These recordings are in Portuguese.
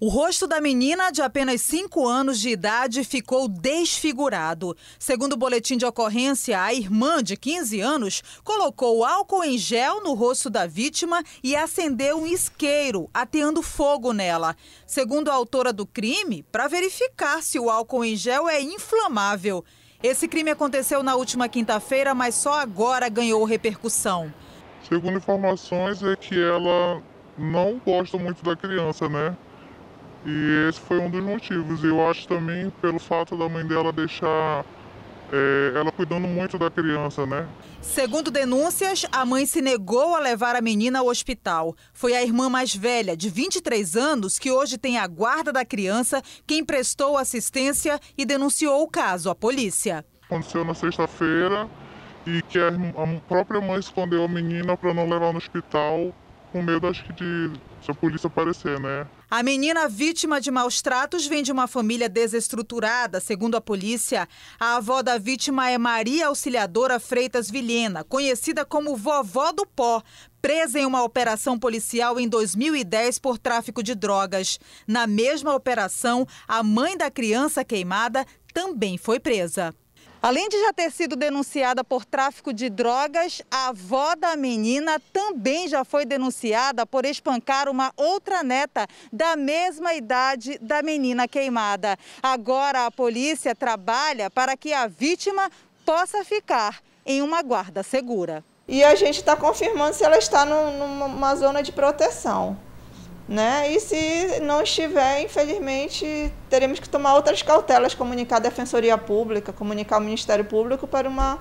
O rosto da menina de apenas 5 anos de idade ficou desfigurado. Segundo o boletim de ocorrência, a irmã de 15 anos colocou álcool em gel no rosto da vítima e acendeu um isqueiro, ateando fogo nela. Segundo a autora do crime, para verificar se o álcool em gel é inflamável. Esse crime aconteceu na última quinta-feira, mas só agora ganhou repercussão. Segundo informações, é que ela não gosta muito da criança, né? E esse foi um dos motivos. e Eu acho também pelo fato da mãe dela deixar é, ela cuidando muito da criança, né? Segundo denúncias, a mãe se negou a levar a menina ao hospital. Foi a irmã mais velha, de 23 anos, que hoje tem a guarda da criança, quem prestou assistência e denunciou o caso à polícia. Aconteceu na sexta-feira e que a, a própria mãe escondeu a menina para não levar no hospital, com medo acho que de se a polícia aparecer, né? A menina vítima de maus tratos vem de uma família desestruturada, segundo a polícia. A avó da vítima é Maria Auxiliadora Freitas Vilhena, conhecida como Vovó do Pó, presa em uma operação policial em 2010 por tráfico de drogas. Na mesma operação, a mãe da criança queimada também foi presa. Além de já ter sido denunciada por tráfico de drogas, a avó da menina também já foi denunciada por espancar uma outra neta da mesma idade da menina queimada. Agora a polícia trabalha para que a vítima possa ficar em uma guarda segura. E a gente está confirmando se ela está numa zona de proteção. Né? E se não estiver, infelizmente, teremos que tomar outras cautelas, comunicar a Defensoria Pública, comunicar o Ministério Público para uma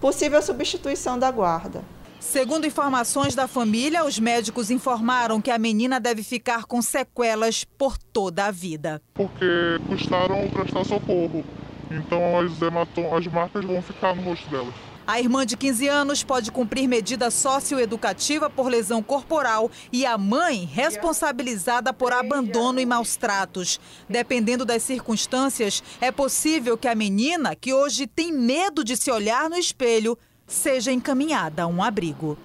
possível substituição da guarda. Segundo informações da família, os médicos informaram que a menina deve ficar com sequelas por toda a vida. Porque custaram prestar socorro, então as, as marcas vão ficar no rosto dela. A irmã de 15 anos pode cumprir medida socioeducativa por lesão corporal e a mãe responsabilizada por abandono e maus tratos. Dependendo das circunstâncias, é possível que a menina, que hoje tem medo de se olhar no espelho, seja encaminhada a um abrigo.